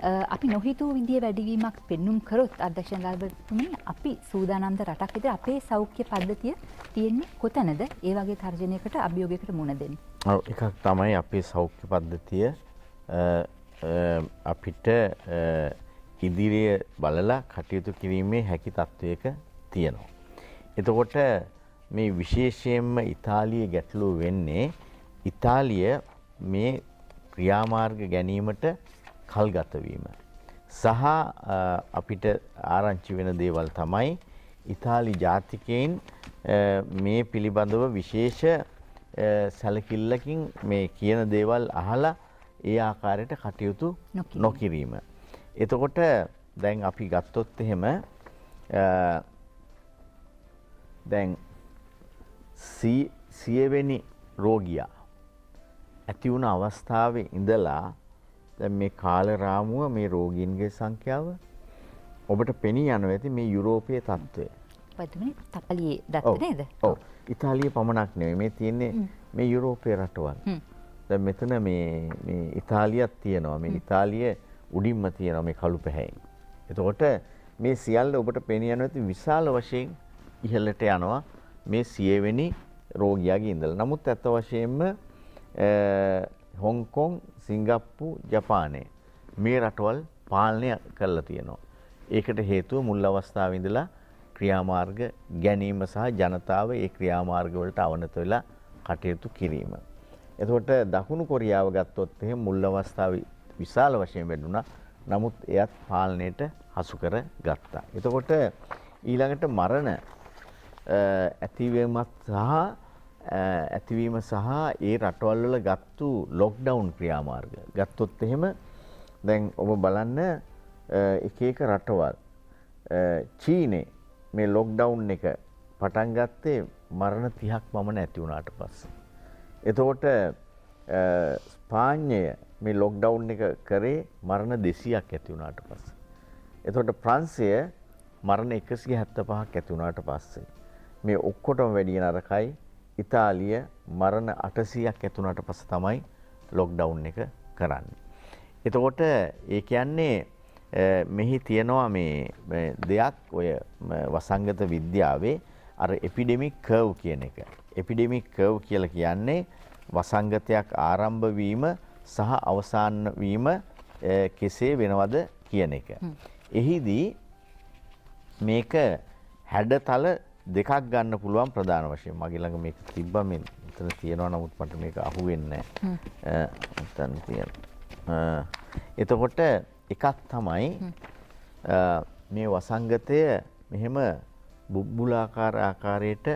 අපි නොහිතූ විදිිය වැඩිවීමක් පෙන්නුම් කරොත් අධ්‍යක්ෂණ ලාබතුමින් අපි සූදානන්ද රටක් විතර අපේ සෞඛ්‍ය පද්ධතිය තියෙන්නේ කොතැනද ඒ වගේ තර්ජනයකට අභියෝගකට මුණ දෙන්න. එකක් තමයි අපේ සෞඛ්‍ය පද්ධතිය අපිට ඉදිරිය බලලා කටයුතු කිරීමේ හැකි තත්ත්වයක තියෙනවා. එතකොට මේ විශේෂයෙන්ම ඉතාලිය ගැටලු වෙන්නේ ඉතාලිය මේ ක්‍රියාමාර්ග ගැනීමට කල්ගත වීම. සහ අපිට ආරංචි වෙන දේවල් තමයි ඉතාලි ජාතිකයෙන් මේ පිළිබඳව විශේෂ සැලකිල්ලකින් මේ කියන දේවල් අහලා ඒ ආකාරයට කටයුතු නොකිරීම. එතකොට දැන් අපි ගත්තොත් එහෙම දැන් සියවෙනි රෝගියා ඇති වුණ අවස්ථාවේ ඉඳලා දැන් මේ කාල රාමුව මේ රෝගීන්ගේ සංඛ්‍යාව ඔබට පෙනී යනවා ඇති මේ යුරෝපීය තත්ත්වය. පතුමනේ තපලියේ දත්ත නේද? ඔව්. ඉතාලිය පමණක් නෙවෙයි මේ තියෙන්නේ මේ යුරෝපීය රටවල්. දැන් මෙතන මේ මේ ඉතාලියක් තියෙනවා. මේ ඉතාලිය උඩින්ම තියෙනවා මේ කළු පැහැයෙන්. එතකොට මේ සියල්ල ඔබට පෙනී යනවා ඇති විශාල වශයෙන් ඉහළට යනවා මේ සියවෙනි රෝගියාගේ ඉඳලා. නමුත් අත්ත වශයෙන්ම හොංකොං සිංගප්පු ජපානය මේ රටවල් පාලනය කරලා තියෙනවා. ඒකට හේතුව මුල් අවස්ථාව ඉඳලා ක්‍රියාමාර්ග ගැනීම සහ ජනතාව ඒ ක්‍රියාමාර්ගවලට අවනත වෙලා කටයුතු කිරීම. එතකොට දකුණු කොරියාව ගත්තොත් එහෙම මුල් අවස්ථාවේ විශාල වශයෙන් වැඩුණා. නමුත් එයත් පාලනයට හසු කර ගත්තා. එතකොට ඊළඟට මරණ ඇතිවීමත් සහ ඇතිවීම සහ ඒ රටවල් වල ගත්තු ලොක්ඩවුන් ක්‍රියාමාර්ග. ගත්තොත් එහෙම දැන් ඔබ බලන්න එක එක රටවල් චීනේ මේ ලොක්ඩවුන් එක පටන් ගත්තේ මරණ 30ක් පමණ ඇති වුණාට පස්සේ. එතකොට ස්පාඤ්ඤය මේ ලොක්ඩවුන් එක කරේ මරණ 200ක් ඇති වුණාට පස්සේ. එතකොට ප්‍රංශය මරණ 175ක් ඇති වුණාට පස්සේ. මේ ඔක්කොටම වැඩිය නරකයි ඉතාලිය මරණ අටසයක් ඇතුනට පස තමයි ලොක්ඩවුන් එක කරන්න. එතකොට ඒ කියන්නේ මෙහි තියෙනවා මේ දෙයක් ඔය වසංගත විද්‍යාවේ අර එපිඩෙමික් කව් කියන එක. එපිඩෙමික් කව් කියල කියන්නේ වසංගතයක් ආරම්භවීම සහ අවසාන්වීම කෙසේ වෙනවද කියන එක. එහිදී මේක හැඩතල දෙකක් ගන්න පුළුවන් ප්‍රධාන වශයෙන් මගේ ළඟ මේක තිබ්බා මේ එතන තියෙනවා නමුත් මට මේක අහුවෙන්නේ නැහැ. එතන තියෙන. එතකොට එකක් තමයි මේ වසංගතය මෙහෙම බුබ්බුලාකාර ආකාරයට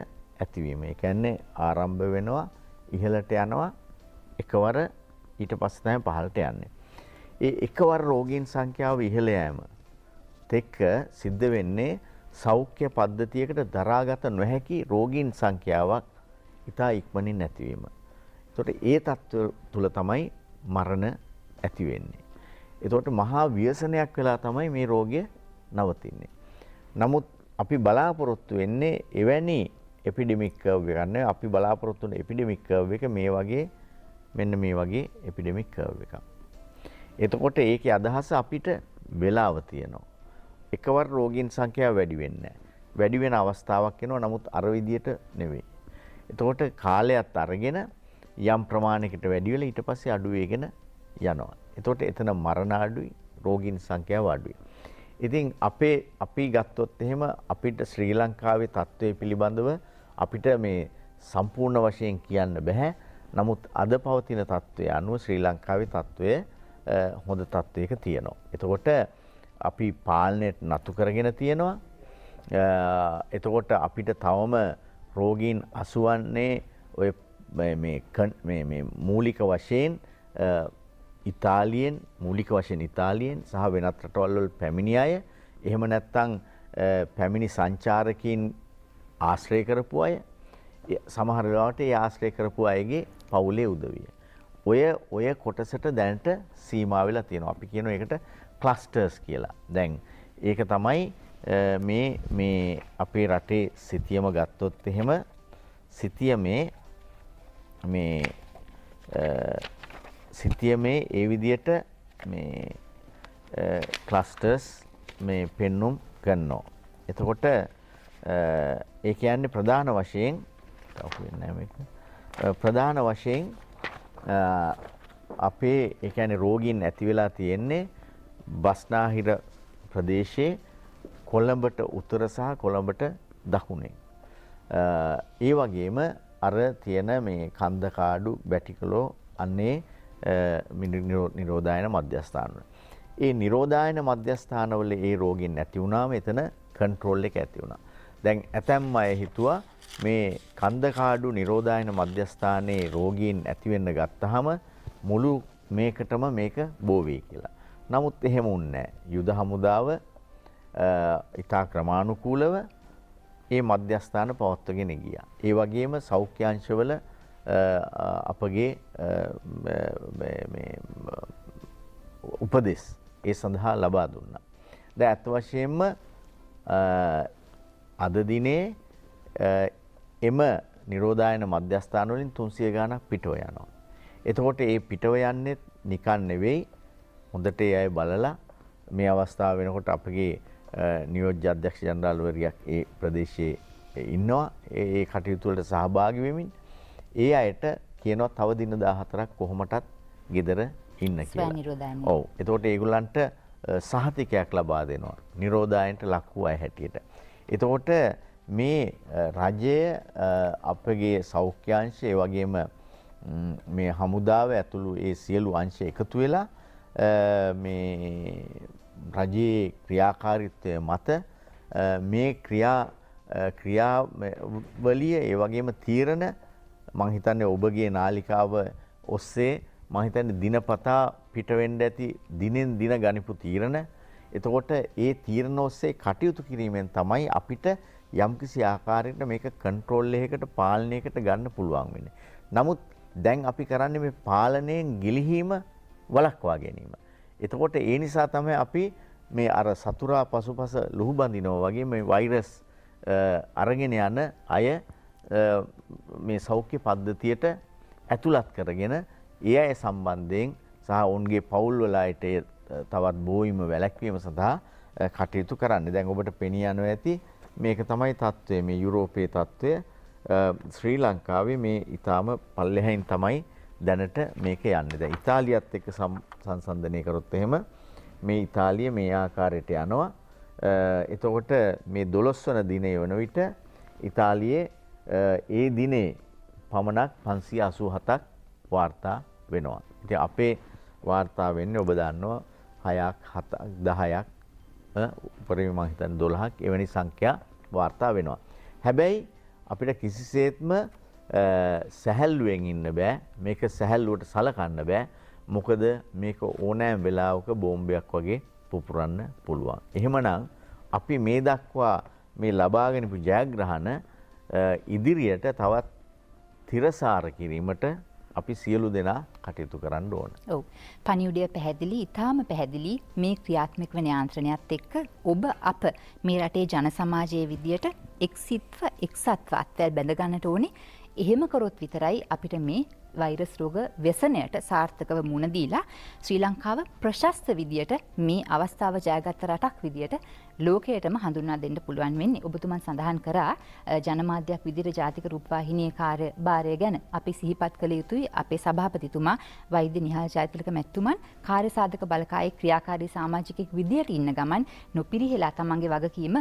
ඇතිවීම. ඒ කියන්නේ ආරම්භ වෙනවා ඉහළට යනවා එකවර ඊට පස්සේ තමයි පහළට යන්නේ. ඒ එකවර රෝගීන් සංඛ්‍යාව ඉහළ යෑම තෙක්ක සිද්ධ වෙන්නේ සෞඛ්‍ය පද්ධතියකට දරාගත නොහැකි රෝගීන් සංඛ්‍යාවක් ඉතා ඉක්මනින් නැතිවීම. එතකොට ඒ තත්ත්ව තුල තමයි මරණ ඇති වෙන්නේ. එතකොට මහා ව්‍යසනයක් වෙලා තමයි මේ රෝගය නවතින්නේ. නමුත් අපි බලාපොරොත්තු වෙන්නේ එවැනි එපිඩෙමික් කර්ව් එකක් නෙවෙයි අපි බලාපොරොත්තු වෙන එපිඩෙමික් කර්ව් එක මේ වගේ මෙන්න මේ වගේ එපිඩෙමික් කර්ව් එකක්. එතකොට ඒකේ අදහස අපිට වෙලාව තියෙනවා. එකවර රෝගීන් සංඛ්‍යාව වැඩි වෙන්නේ වැඩි වෙන අවස්ථාවක් එනවා නමුත් අර විදියට නෙවෙයි. එතකොට කාලයත් අරගෙන යම් ප්‍රමාණයකට වැඩි වෙලා ඊට පස්සේ අඩු වෙගෙන යනවා. එතකොට එතන මරණ අඩුයි, රෝගීන් සංඛ්‍යාව අඩුයි. ඉතින් අපේ අපි ගත්තොත් එහෙම අපිට ශ්‍රී ලංකාවේ තත්ත්වය පිළිබඳව අපිට මේ සම්පූර්ණ වශයෙන් කියන්න බෑ. නමුත් අද පවතින තත්ත්වය අනුව ශ්‍රී ලංකාවේ තත්ත්වය හොඳ තත්ත්වයක තියෙනවා. එතකොට අපි පාලනයට නතු කරගෙන තියෙනවා. එතකොට අපිට තවම රෝගීන් අසුවන්නේ ඔය මූලික වශයෙන් ඉතාලියෙන් මූලික වශයෙන් ඉතාලියෙන් සහ වෙනත් රටවල්වල් පැමිණි අය එහෙම නැත්තං පැමිණි සංචාරකින් ආශ්‍රය කරපු අය සමහරලාට ඒ ආශ්‍රය කරපු අයගේ පවුලේ උදවිය. ඔය ඔය කොටසට දැනට සීමාවෙලා තියෙනවා අපි කියන එකට ක්ලස්ටර්ස් කියලා දැන් ඒක තමයි මේ මේ අපේ රටේ සිතියම ගත්තොත් එහෙම සිතිය මේ මේ සිතිය මේ ඒ විදියට මේ ක්ලස්ටර්ස් මේ පෙන්නුම් ගන්නෝ. එතකොට ඒ කියන්නේ ප්‍රධාන වශයෙන් ප්‍රධාන වශයෙන් අපේ ඒ කියන්නේ රෝගීන් ඇති වෙලා තියෙන්නේ බස්නාහිර ප්‍රදේශයේ කොළඹට උතුර සහ කොළඹට දකුණේ. ඒ වගේම අර තියෙන මේ කන්දකාඩු බැටිකලෝ අන්නේ නිරෝධායන මධ්‍යස්ථානවල. ඒ නිරෝධායන මධ්‍යස්ථානවල ඒ රෝගෙන් ඇති වුණාම එතන කන්ට්‍රෝල් එක ඇති වුණා. දැන් ඇතැම් අය හිතුවා මේ කන්දකාඩු නිරෝධායන මධ්‍යස්ථානයේ රෝගීන් ඇතිවෙන්න ගත්තහම මුළු මේකටම මේක බෝවේ කියලා. නමුත් එහෙම උන්නේ යුද හමුදාව ඉතා ක්‍රමානුකූලව ඒ මධ්‍යස්ථාන පවත්වගෙන ගියා. ඒ වගේම සෞඛ්‍යංශවල අපගේ උපදෙස් ඒ සඳහා ලබා දුන්නා. ද ඇත් වශයෙන්ම අද දිනේ එම නිරෝධායන මධ්‍යස්ථානවලින් තුන්සිය ගානක් පිටව යනවා. එතකොට ඒ පිටව යන්නේ නිකන් නෙවෙයි හොඳට ඒ අය බලලා මේ අවස්ථාව වෙනකොට අපගේ නියෝජ්‍ය අධ්‍යක්ෂ ජනරාල්වරියක් ඒ ප්‍රදේශයේ ඉන්නවා ඒ කටයුතු වලට සහභාගී වෙමින් ඒ අයට කියනවා තව දින 14ක් කොහොමටත් ගෙදර ඉන්න කියලා. ඔව්. එතකොට ඒගොල්ලන්ට සහතිකයක් ලබා දෙනවා. නිරෝධායනට ලක් වූ අය හැටියට. එතකොට මේ රජය අපගේ සෞඛ්‍යාංශය වගේම මේ හමුදාව ඇතුළු ඒ සියලු අංශ එකතු වෙලා මේ රජයේ ක්‍රියාකාරිත්වය මත මේ ක්‍රියා ක්‍රියාවලිය ඒ වගේම තීරණ මංහිතන්නේ ඔබගේ නාලිකාව ඔස්සේ මහිතන්න දිනපතා පිටවෙන්ඩ ඇති දිනෙන් දින ගනිපු තීරණ එතකොට ඒ තීරණ ඔස්සේ කටයුතු කිරීමෙන් තමයි අපිට යම්කිසි ආකාරයට මේක කන්ට්‍රෝල් එකකට පාලනයකට ගන්න පුළුවන් වෙන. නමුත් දැන් අපි කරන්නේ මේ පාලනයෙන් ගිලිහීම වලක්වා ගැනීම. එතකොට ඒ නිසා තමයි අපි මේ අර සතුරා පසුපස ලුහුබඳිනෝ වගේ මේ වෛරස් අරගෙන යන අය මේ සෞඛ්‍ය පද්ධතියට ඇතුළත් කරගෙන ඒ අය සම්බන්ධයෙන් සහ ඔවුන්ගේ පවුල්වලායට තවත් බෝයිම වැලැක්වීම සඳහා කටයුතු කරන්න දැන් ඔබට පෙනියනව ඇති මේක තමයි තත්ත්වය මේ යුරෝපයේ තත්ත්වය ශ්‍රී ලංකාවේ මේ ඉතාම පල්ලෙහැයින් තමයි දැනට මේක යන්නේ. දැන් ඉතාලියත් එක්ක සංසන්දනය කරොත් එහෙම මේ ඉතාලිය මේ ආකාරයට යනවා. එතකොට මේ 12 වන දිනේ වන විට ඉතාලියේ ඒ දිනේ පමණක් 587ක් වාර්තා වෙනවා. ඉතින් අපේ වාර්තා වෙන්නේ ඔබ දන්නවා 6ක් 7ක් 10ක් උඩරිම මම හිතන්නේ 12ක් එවැනි සංඛ්‍යා වාර්තා වෙනවා. හැබැයි අපිට කිසිසේත්ම සැහැල්ලුවෙන් ඉන්න බෑ මේක සැහැල්ලුවට සලකන්න බෑ මොකද මේක ඕනෑම් වෙලාවක බෝම්බයක් වගේ පුපුරන්න පුළුවන්. එහෙමනම් අපි මේ දක්වා මේ ලබාගෙනපු ජයග්‍රහණ ඉදිරියට තවත් තිරසාර කිරීමට අපි සියලු දෙනා කටයුතු කරන්න ඕන. ඔව්. පණිවුඩය පැහැදිලි, ඊටාම පැහැදිලි මේ ක්‍රියාත්මක වෙන යාන්ත්‍රණයත් එක්ක ඔබ අප මේ රටේ ජන සමාජයේ විදියට එක්සිට්ව එක්සත්ව අත්වැල් බැඳ ගන්නට ඕනේ. එහෙම කරොත් විතරයි අපිට මේ වෛරස් රෝග ව්‍යසනයට සාර්ථකව මුණ දීලා ශ්‍රී ලංකාව ප්‍රශස්ත විදියට මේ අවස්ථාව ජයගත්ත රටක් විදියට ලෝකයටම හඳුන්වා දෙන්න පුළුවන් වෙන්නේ. ඔබතුමන් සඳහන් කරා ජනමාධ්‍යයක් විදිහට ජාතික රූපවාහිනියේ කාර්යභාරය ගැන අපි සිහිපත් කළ යුතුයි. අපේ සභාපතිතුමා වෛද්‍ය නිහාල් ජයතිලක මැතිතුමන් කාර්යසාධක බලකායේ ක්‍රියාකාරී සමාජිකෙක් විදියට ඉන්න ගමන් නොපිරිහෙලා තමන්ගේ වගකීම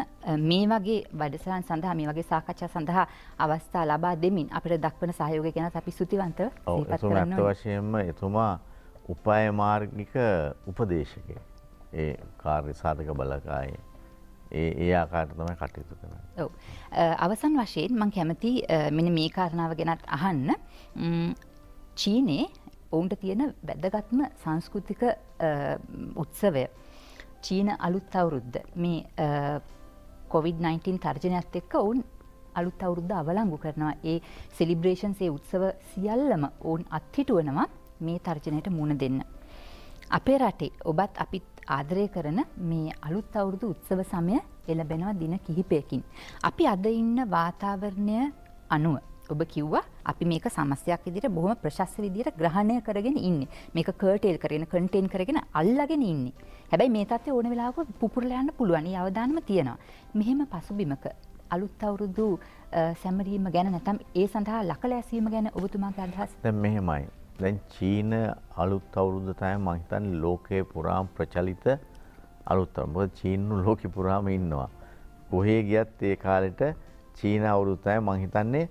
මේ වගේ වැඩසටහන් සඳහා මේ වගේ සාකච්ඡා සඳහා අවස්ථා ලබා දෙමින් අපිට දක්වන සහයෝගය ගැන අපි සුතිවන්තව එතුම ඇත්ත වශයෙන්ම එතුමා උපාය මාර්ගික උපදේශකය ඒ කාර්ය සාධක බලකායේ. ඒ ආකාරතම කටයුතු කරන. ඔව අවසන් වශයෙන් මං කැමති මෙන මේ කාරණාව ගැනත් අහන්න චීනේ ඔවුන්ට තියෙන වැදගත්ම සංස්කෘතික උත්සවය චීන අලුත් අවුරුද්ධ මේ කොවිD-19 තර්ජනයක්ත් එක්ක ඔවුන් අලුත් අවුරුද්ධ අවලංගු කරනවා ඒ සෙලිබ්‍රේෂන්සේ උත්සව සියල්ලම ඔවුන් අත්හිටුවනවා මේ තර්ජනයට මුණ දෙන්න. අපේ රටේ ඔබත් අපිත් ආදරය කරන මේ අලුත් අවුරුදු උත්සව සමය එළබෙනවා දින කිහිපයකින්. අපි අද ඉන්න වාතාවරණය අනුව ඔබ කිව්වා අපි මේක සමස්යක් විදිට බොහොම ප්‍රශස්ස විදිට ග්‍රහණය කරගෙන ඉන්න මේක කටේල් කරගෙන කටෙන් කරගෙන අල්ලගෙන ඉන්න හැබැයි මේ තත්ේ ඕන වෙලාක පුරලයන්න පුළුවනි අවධානම තියෙනවා මෙහෙම පසුබිමක අලුත් අවුරුදු සැමරීම ගැන නැතම් ඒ සඳහා ලකලෑසීම ගැන ඔබතුමාගේ අදහස් දැන් මෙහෙමයි. දැන් චීන අලුත් අවුරුද්ද තමයි මම හිතන්නේ ලෝකේ පුරාම ප්‍රචලිත අලුත් අවුරුද්ද. මොකද චීන්නු ලෝකේ පුරාම ඉන්නවා. කොහේ ගියත් ඒ කාලෙට චීන අවුරුද්ද තමයි මම හිතන්නේ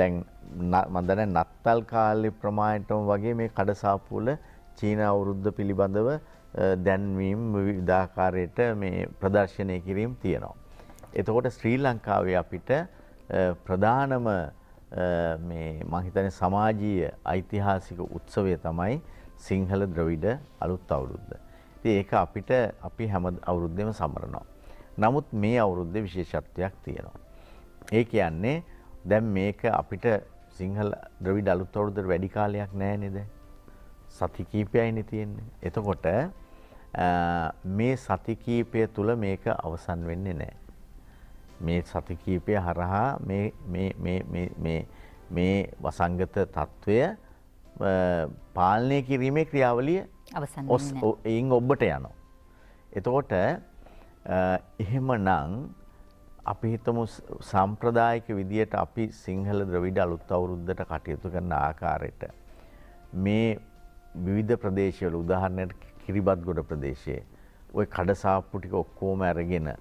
දැන් මම දන්නේ නත්තල් කාලේ ප්‍රමාණයටම වගේ මේ කඩසාපුවල චීන අවුරුද්ද පිළිබඳව දැන්වීම් විවිධාකාරයට මේ ප්‍රදර්ශනය කිරීම තියෙනවා. එතකොට ශ්‍රී ලංකාවේ අපිට ප්‍රධානම මහිතන සමාජීය ඓතිහාසික උත්සවය තමයි සිංහල ද්‍රවිඩ අලුත් අවුරුද්ද. ති ඒක අපිට අපි හැම අවුරුද්ධම සමරනවා. නමුත් මේ අවුරුද්ධ විශේෂත්වයක් තියෙනවා. ඒ කියන්නේ දැම් මේක අපිට සිංහල ද්‍රවිඩ අලුත් අවුරුද්දට වැඩි කාලයක් නෑනෙද. සති කීපයයින තියෙන්නේ. එතකොට මේ සතිකීපය තුළ මේක අවසන් වෙන්නේ නෑ. මේ සති කීපය හරහා මේ වසංගත තත්ත්වය පාලනය කිරීමේ ක්‍රියාවලිය එයින් ඔබ්බට යනෝ. එතකොට එහෙම නං අපි හිතමු සම්ප්‍රදායක විදියට අපි සිංහල ද්‍රවිඩ අලුත් අවුරුද්දට කටයුතු කරන ආකාරයට මේ විවිධ ප්‍රදේශවල උදාහරණයට කිරිබත්ගොඩ ප්‍රදේශයේ ඔය කඩසාප්පු ටික ඔක්කොම අරගෙන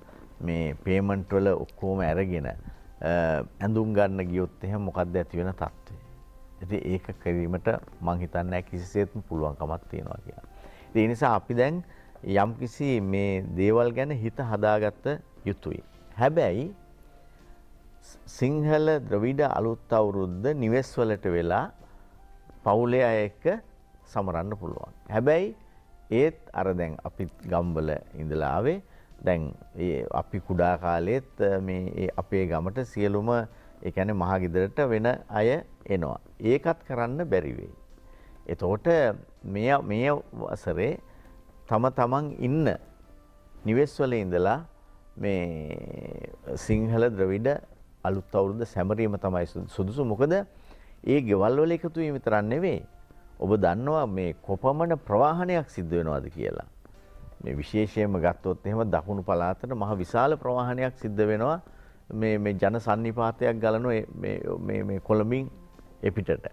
මේ පේමන්ට් වල ඔක්කෝම ඇරගෙන ඇඳුම් ගන්න ගියොත් එහෙම මොකක්ද ඇති වෙන තත්ත්වය. ඇති ඒක කිරීමට මං හිතන්නෑ කිසිසේත්ම පුළුවන්කමක් තියෙනවා කියලා. ඒ නිසා අපි දැන් යම් කිසි මේ දේවල් ගැන හිත හදාගත්ත යුතුයි. හැබැයි සිංහල ද්‍රවිඩ අලුත් අවුරුද්ද නිවෙස්වලට වෙලා පවුලේ අය එක්ක සමරන්න පුළුවන්. හැබැයි ඒත් අර දැන් අපිත් ගම්බල ඉඳලාවේ දැන් අපි කුඩා කාලෙත් මේ අපේ ගමට සියලුම එකැන මහගිදරට වෙන අය එනවා. ඒකත් කරන්න බැරිවෙයි. එතෝට මේ වසරේ තම තමන් ඉන්න නිවෙස්වල ඉඳලා මේ සිංහල ද්‍රවිඩ අලුත් අවුරුද්ද සැමරීම තමයි සුදුසු මොකද ඒ ගෙවල් වල එකතු වීම තරන්නේ වේ. ඔබ දන්නවා මේ කොපමණ ප්‍රවාහනයක් සිද්ධ වෙනවාද කියලා. මේ විශේෂයෙන්ම ගත්තොත් එහෙම දකුණු පළාතට මහ විශාල ප්‍රවාහනයක් සිද්ධ වෙනවා මේ මේ ජන සන්නිපාතයක් ගලන මේ මේ කොළඹින් එපිටට.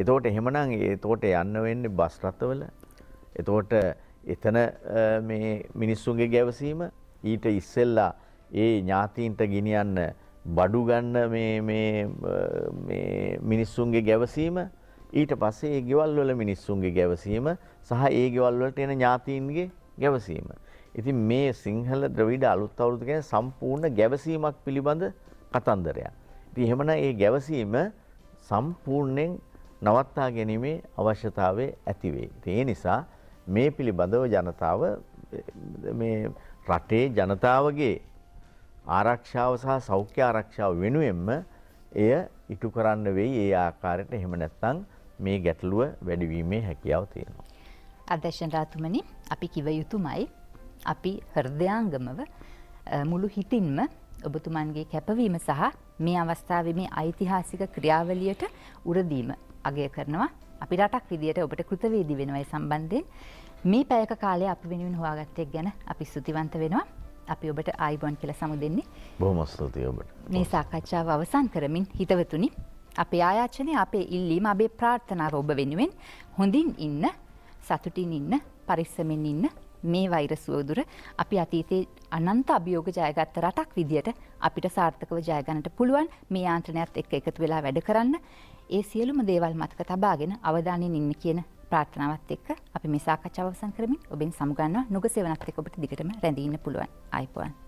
එතකොට එහෙමනම් එතකොට යන්න වෙන්නේ බස් රථවල. එතකොට එතන මේ මිනිස්සුන්ගේ ගැවසීම ඊට ඉස්සෙල්ලා ඒ ඥාතීන්ට ගෙනියන්න බඩු ගන්න මේ මේ මේ මිනිස්සුන්ගේ ගැවසීම ඊට පස්සේ ඒ ගෙවල් වල මිනිස්සුන්ගේ ගැවසීම සහ ඒ ගෙවල් වලට එන ඥාතීන්ගේ ගැවසීම. ඉතින් මේ සිංහල ද්‍රවිඩ අලුත් අවුරුදු ගැන සම්පූර්ණ ගැවසීමක් පිළිබඳ කතන්දරයක්. ඉතින් එහෙමනම් ඒ ගැවසීම සම්පූර්ණයෙන් නවත්තා ගැනීමේ අවශ්‍යතාවය ඇති වේ. ඒ නිසා මේ පිළිබඳව ජනතාව මේ රටේ ජනතාවගේ ආරක්ෂාව සහ සෞඛ්‍ය ආරක්ෂාව වෙනුවෙන්ම එය ඉටු කරන්න වෙයි ඒ ආකාරයට එහෙම නැත්නම් මේ ගැටලුව වැඩිවීමේ හැකියාව තියෙනවා. අදශනරාතුමනි අපි කිව යුතුමයි අපි හර්දයාංගමව මුළු හිතින්ම ඔබතුමන්ගේ කැපවීම සහ මේ අවස්ථාව මේ ඓතිහාසික ක්‍රියාවලියට උරදීම අගය කරනවා අපි රටක් විදියට ඔබට කෘතවේදී වෙනවයි සම්බන්ධයෙන් මේ පැයක කාලය අපි වෙනුවෙන් හොයාගත්තෙක් ගැන අපි සුතිවන්ත වෙනවා අපි ඔබට ආයිබොන් කියල සමු දෙන්නේ බොහොම ස්තුතියි ඔබට මේ සාකච්ඡාව අවසන් කරමින් හිතවතුනි අපේ ආයාචනය අපේ ඉල්ලීම අපේ ප්‍රාර්ථනාව ඔබ වෙනුවෙන් හොඳින් ඉන්න සතුටින් ඉන්න පරිස්සමෙන් ඉන්න මේ වෛරසුවදුර අපි අතීතයේ අනන්ත අභියෝග ජයගත්ත රටක් විදියට අපිට සාර්ථකව ජයගනට පුළුවන් මේ ආන්ත්‍රණයක්ත් එක් එකතු වෙලා වැඩ කරන්න ඒ සියලුම දේවල් මතක තබාගෙන අවධානයෙන් ඉන්න කියන ප්‍රාර්ථනාවත් එක්ක අපි මේ සාකච්ඡාවසන් කරමින් ඔබෙන් සමුගන්නවා නුග සෙවනත් එක්ක ඔබට දිගටම රැඳී ඉන්න පුළුවන් අයිපුවන්